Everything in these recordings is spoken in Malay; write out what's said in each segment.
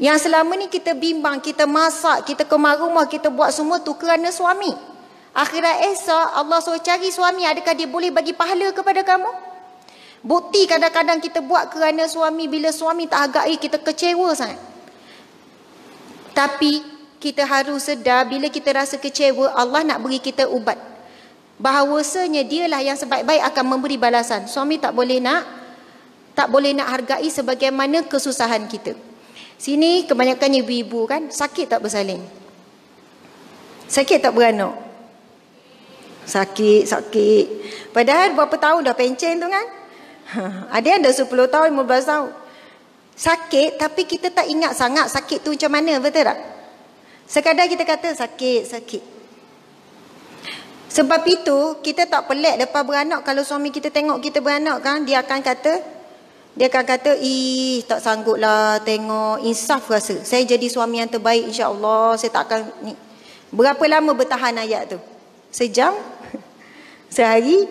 Yang selama ni kita bimbang, kita masak, kita kemar rumah, kita buat semua tu kerana suami. Akhirat esok Allah suruh cari suami, adakah dia boleh bagi pahala kepada kamu? Bukti kadang-kadang kita buat kerana suami, bila suami tak agak, eh, kita kecewa sangat. Tapi kita harus sedar bila kita rasa kecewa, Allah nak beri kita ubat. Bahawasanya dialah yang sebaik-baik akan memberi balasan. Suami tak boleh nak tak boleh nak hargai sebagaimana kesusahan kita. Sini kebanyakannya ibu-ibu kan sakit tak bersalin. Sakit tak beranak. Sakit, sakit. Padahal berapa tahun dah pencen tu kan? Ada yang dah 10 tahun, 15 tahun. Sakit tapi kita tak ingat sangat sakit tu macam mana, betul tak? Sekadar kita kata sakit, sakit. Sebab itu, kita tak pelik lepas beranak kalau suami kita tengok kita beranak kan, dia akan kata dia akan kata, ih tak sanggup lah tengok, insaf rasa. Saya jadi suami yang terbaik insyaAllah, saya tak akan ni. Berapa lama bertahan ayat tu? Sejam? Sehari?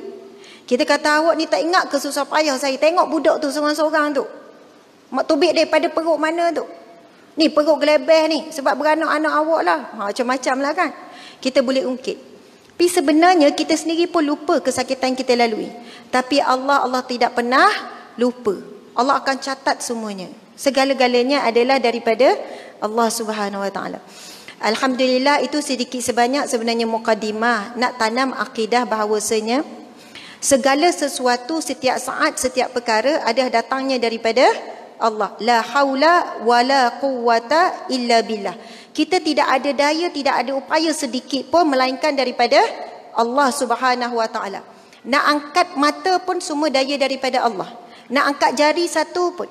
Kita kata awak ni tak ingat ke susah payah saya tengok budak tu seorang-seorang tu. Mak tubik daripada perut mana tu? Ni perut gelebeh ni sebab beranak-anak awak lah. Ha, macam-macam lah kan. Kita boleh ungkit. Tapi sebenarnya kita sendiri pun lupa kesakitan kita lalui. Tapi Allah, Allah tidak pernah lupa. Allah akan catat semuanya. Segala-galanya adalah daripada Allah Subhanahu Wa Taala. Alhamdulillah itu sedikit sebanyak sebenarnya mukadimah nak tanam akidah bahawasanya segala sesuatu setiap saat setiap perkara ada datangnya daripada Allah. La haula la quwata illa billah. Kita tidak ada daya, tidak ada upaya sedikit pun melainkan daripada Allah Subhanahu Wa Taala. Nak angkat mata pun semua daya daripada Allah. Nak angkat jari satu pun.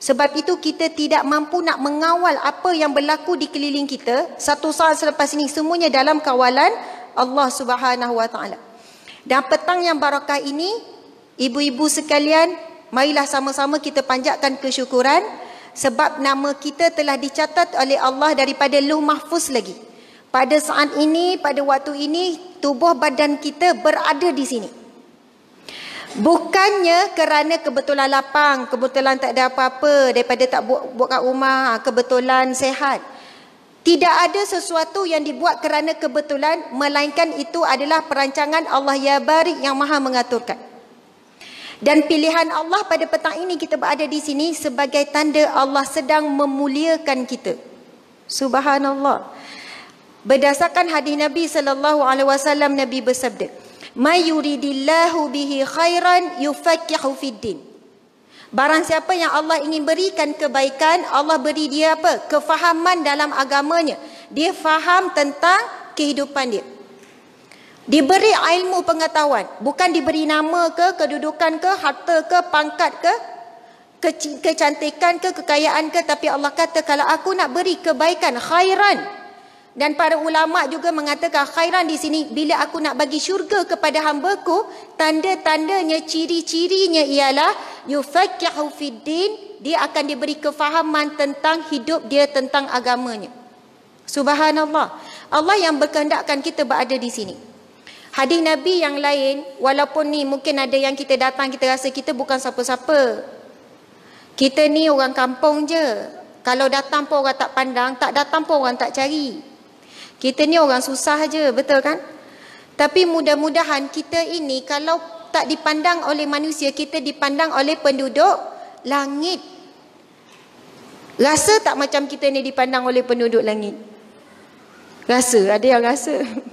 Sebab itu kita tidak mampu nak mengawal apa yang berlaku di keliling kita. Satu saat selepas ini semuanya dalam kawalan Allah Subhanahu Wa Dan petang yang barakah ini, ibu-ibu sekalian, marilah sama-sama kita panjatkan kesyukuran sebab nama kita telah dicatat oleh Allah daripada Luh Mahfuz lagi. Pada saat ini, pada waktu ini, tubuh badan kita berada di sini. Bukannya kerana kebetulan lapang, kebetulan tak ada apa-apa daripada tak buat, buat kat rumah, ha, kebetulan sehat. Tidak ada sesuatu yang dibuat kerana kebetulan melainkan itu adalah perancangan Allah Ya Barik yang maha mengaturkan. Dan pilihan Allah pada petang ini kita berada di sini sebagai tanda Allah sedang memuliakan kita. Subhanallah. Berdasarkan hadis Nabi sallallahu alaihi wasallam Nabi bersabda, mayuridillahu bihi khairan yufaqihu fiddin Barang siapa yang Allah ingin berikan kebaikan, Allah beri dia apa? Kefahaman dalam agamanya. Dia faham tentang kehidupan dia. Diberi ilmu pengetahuan, bukan diberi nama ke, kedudukan ke, harta ke, pangkat ke, kecantikan ke, kekayaan ke, tapi Allah kata kalau aku nak beri kebaikan, khairan, dan para ulama juga mengatakan khairan di sini bila aku nak bagi syurga kepada hamba ku, tanda-tandanya ciri-cirinya ialah yufaqihu fiddin, dia akan diberi kefahaman tentang hidup dia tentang agamanya. Subhanallah. Allah yang berkehendakkan kita berada di sini. Hadis Nabi yang lain, walaupun ni mungkin ada yang kita datang, kita rasa kita bukan siapa-siapa. Kita ni orang kampung je. Kalau datang pun orang tak pandang, tak datang pun orang tak cari. Kita ni orang susah aja, betul kan? Tapi mudah-mudahan kita ini kalau tak dipandang oleh manusia, kita dipandang oleh penduduk langit. Rasa tak macam kita ni dipandang oleh penduduk langit? Rasa, ada yang rasa.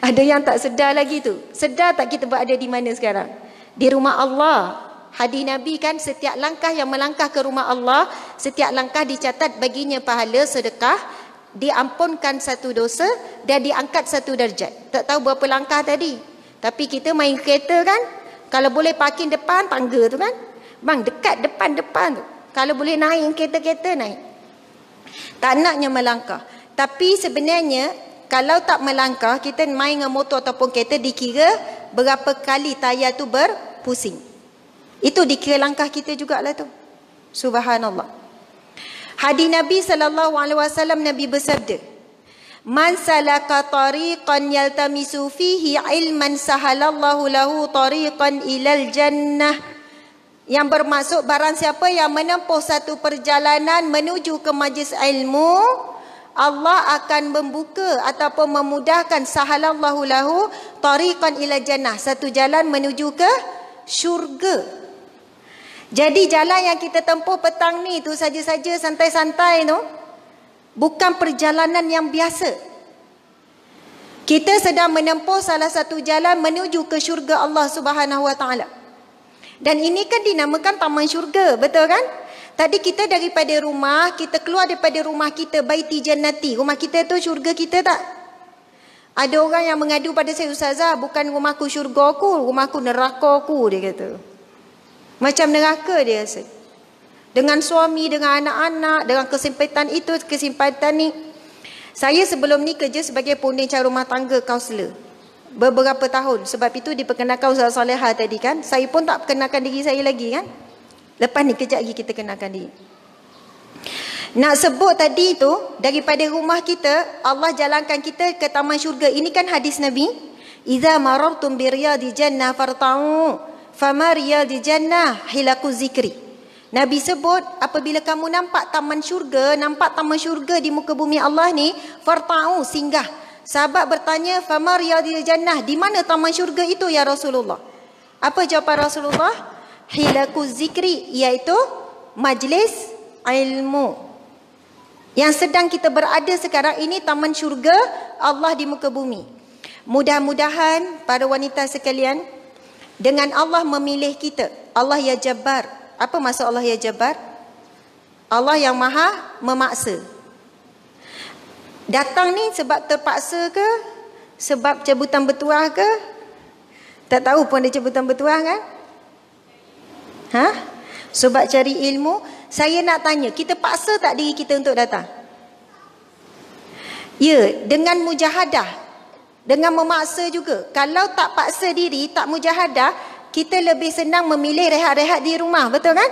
Ada yang tak sedar lagi tu. Sedar tak kita berada di mana sekarang? Di rumah Allah. Hadis Nabi kan setiap langkah yang melangkah ke rumah Allah, setiap langkah dicatat baginya pahala sedekah diampunkan satu dosa dan diangkat satu darjat. Tak tahu berapa langkah tadi. Tapi kita main kereta kan? Kalau boleh parking depan tangga tu kan? Bang, dekat depan-depan tu. Kalau boleh naik kereta-kereta naik. Tak naknya melangkah. Tapi sebenarnya kalau tak melangkah, kita main dengan motor ataupun kereta dikira berapa kali tayar tu berpusing. Itu dikira langkah kita jugalah tu. Subhanallah. Hadis Nabi sallallahu alaihi wasallam Nabi bersabda Man salaka tariqan yaltamisu fihi ilman sahalallahu lahu tariqan ilal jannah yang bermaksud barang siapa yang menempuh satu perjalanan menuju ke majlis ilmu Allah akan membuka ataupun memudahkan sahalallahu lahu tariqan ila jannah satu jalan menuju ke syurga jadi jalan yang kita tempuh petang ni tu saja-saja santai-santai tu bukan perjalanan yang biasa. Kita sedang menempuh salah satu jalan menuju ke syurga Allah Subhanahu Wa Taala. Dan ini kan dinamakan taman syurga, betul kan? Tadi kita daripada rumah, kita keluar daripada rumah kita, Baiti Jannati. Rumah kita tu syurga kita tak? Ada orang yang mengadu pada saya, Ustazah, bukan rumahku syurga aku, rumahku neraka aku, dia kata. Macam neraka dia rasa. Dengan suami, dengan anak-anak, dengan kesempatan itu, kesempatan ni. Saya sebelum ni kerja sebagai pengundian rumah tangga kaunselor. Beberapa tahun. Sebab itu diperkenalkan Ustaz Saleha tadi kan. Saya pun tak perkenalkan diri saya lagi kan. Lepas ni kejap lagi kita kenalkan diri. Nak sebut tadi tu daripada rumah kita Allah jalankan kita ke taman syurga. Ini kan hadis Nabi. Iza marartum bi riyadi jannah fartau famariyal di jannah hilaku zikri. Nabi sebut apabila kamu nampak taman syurga, nampak taman syurga di muka bumi Allah ni, fartau singgah. Sahabat bertanya, famariyal di jannah, di mana taman syurga itu ya Rasulullah? Apa jawapan Rasulullah? Hilaku zikri iaitu majlis ilmu. Yang sedang kita berada sekarang ini taman syurga Allah di muka bumi. Mudah-mudahan para wanita sekalian, dengan Allah memilih kita. Allah Ya Jabbar. Apa maksud Allah Ya Jabbar? Allah yang maha memaksa. Datang ni sebab terpaksa ke? Sebab cabutan bertuah ke? Tak tahu pun dia cabutan bertuah kan? Ha? Sebab cari ilmu. Saya nak tanya, kita paksa tak diri kita untuk datang? Ya, dengan mujahadah. Dengan memaksa juga. Kalau tak paksa diri, tak mujahadah, kita lebih senang memilih rehat-rehat di rumah. Betul kan?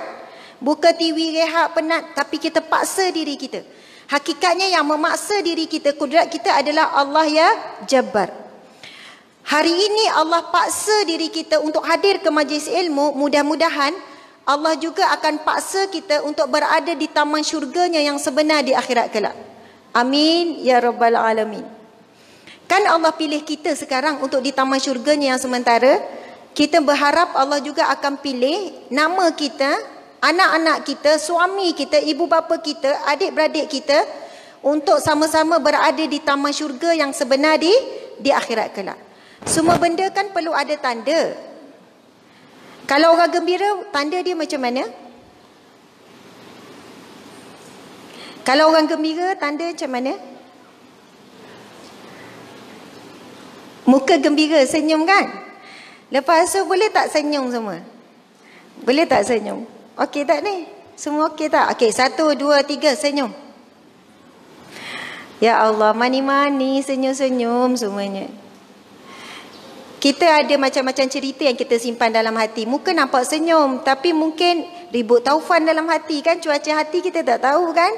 Buka TV rehat penat tapi kita paksa diri kita. Hakikatnya yang memaksa diri kita, kudrat kita adalah Allah ya Jabbar. Hari ini Allah paksa diri kita untuk hadir ke majlis ilmu, mudah-mudahan Allah juga akan paksa kita untuk berada di taman syurganya yang sebenar di akhirat kelak. Amin ya rabbal alamin. Kan Allah pilih kita sekarang untuk di taman syurganya yang sementara. Kita berharap Allah juga akan pilih nama kita, anak-anak kita, suami kita, ibu bapa kita, adik-beradik kita untuk sama-sama berada di taman syurga yang sebenar di di akhirat kelak. Semua benda kan perlu ada tanda. Kalau orang gembira, tanda dia macam mana? Kalau orang gembira, tanda macam mana? Muka gembira, senyum kan? Lepas tu boleh tak senyum semua? Boleh tak senyum? Okey tak ni? Semua okey tak? Okey, satu, dua, tiga, senyum. Ya Allah, mani-mani, senyum-senyum semuanya. Kita ada macam-macam cerita yang kita simpan dalam hati. Muka nampak senyum, tapi mungkin ribut taufan dalam hati kan? Cuaca hati kita tak tahu kan?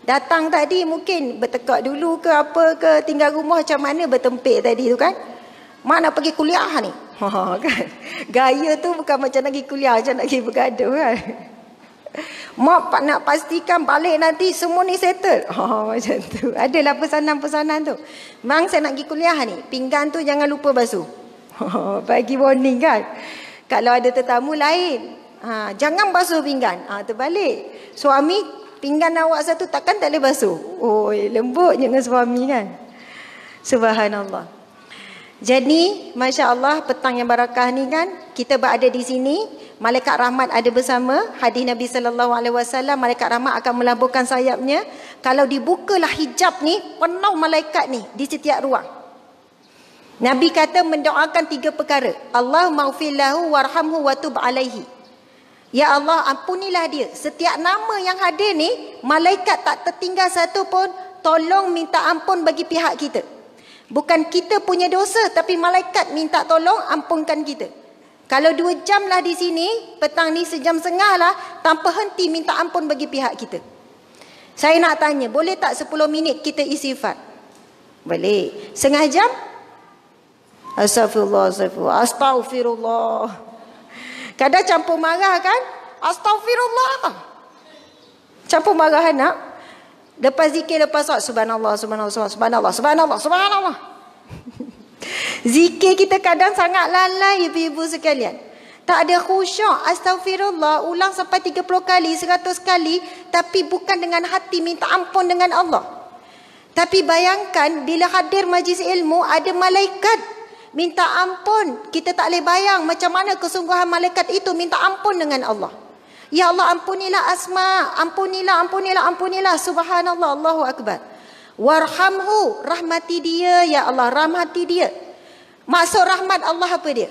Datang tadi mungkin bertekak dulu ke apa ke tinggal rumah macam mana bertempik tadi tu kan. Mana pergi kuliah ni? Ha kan. Gaya tu bukan macam nak pergi kuliah macam nak pergi bergaduh kan. Mak nak pastikan balik nanti semua ni settle. Ha macam tu. Adalah pesanan-pesanan tu. Mang saya nak pergi kuliah ni. Pinggan tu jangan lupa basuh. Ha, bagi warning kan. Kalau ada tetamu lain. Ha, jangan basuh pinggan. Ha, terbalik. Suami Pinggan awak satu takkan tak boleh basuh. Oi, lembutnya dengan suami kan. Subhanallah. Jadi, masya-Allah petang yang barakah ni kan, kita berada di sini, malaikat rahmat ada bersama, hadis Nabi sallallahu alaihi wasallam, malaikat rahmat akan melabuhkan sayapnya. Kalau dibukalah hijab ni, penuh malaikat ni di setiap ruang. Nabi kata mendoakan tiga perkara. Allah maufillahu warhamhu watub alaihi. Ya Allah ampunilah dia. Setiap nama yang hadir ni malaikat tak tertinggal satu pun tolong minta ampun bagi pihak kita. Bukan kita punya dosa tapi malaikat minta tolong ampunkan kita. Kalau dua jam lah di sini, petang ni sejam setengah lah, tanpa henti minta ampun bagi pihak kita. Saya nak tanya, boleh tak sepuluh minit kita isi fad? Boleh. Setengah jam? Astagfirullah, astagfirullah. Astagfirullah. Kadang campur marah kan? Astaghfirullah. Campur marah anak. Kan lepas zikir lepas sok. subhanallah subhanallah subhanallah subhanallah subhanallah. zikir kita kadang sangat lalai ibu-ibu sekalian. Tak ada khusyuk. Astaghfirullah. ulang sampai 30 kali, 100 kali tapi bukan dengan hati minta ampun dengan Allah. Tapi bayangkan bila hadir majlis ilmu ada malaikat Minta ampun. Kita tak boleh bayang macam mana kesungguhan malaikat itu minta ampun dengan Allah. Ya Allah ampunilah asma. Ampunilah, ampunilah, ampunilah. Subhanallah, Allahu Akbar. Warhamhu, rahmati dia. Ya Allah, rahmati dia. Maksud rahmat Allah apa dia?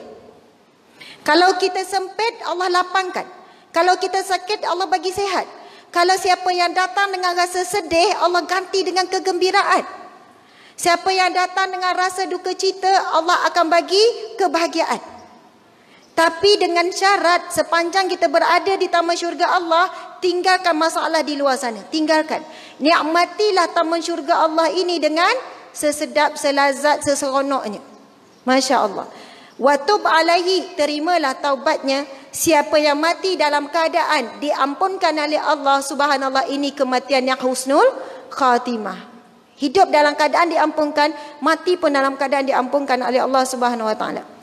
Kalau kita sempit, Allah lapangkan. Kalau kita sakit, Allah bagi sehat. Kalau siapa yang datang dengan rasa sedih, Allah ganti dengan kegembiraan. Siapa yang datang dengan rasa duka cita, Allah akan bagi kebahagiaan. Tapi dengan syarat sepanjang kita berada di taman syurga Allah, tinggalkan masalah di luar sana. Tinggalkan. Nikmatilah taman syurga Allah ini dengan sesedap, selazat, seseronoknya. Masya Allah. Watub alaihi, terimalah taubatnya. Siapa yang mati dalam keadaan diampunkan oleh Allah subhanallah ini kematian yang husnul khatimah. Hidup dalam keadaan diampunkan, mati pun dalam keadaan diampunkan oleh Allah Subhanahu wa taala.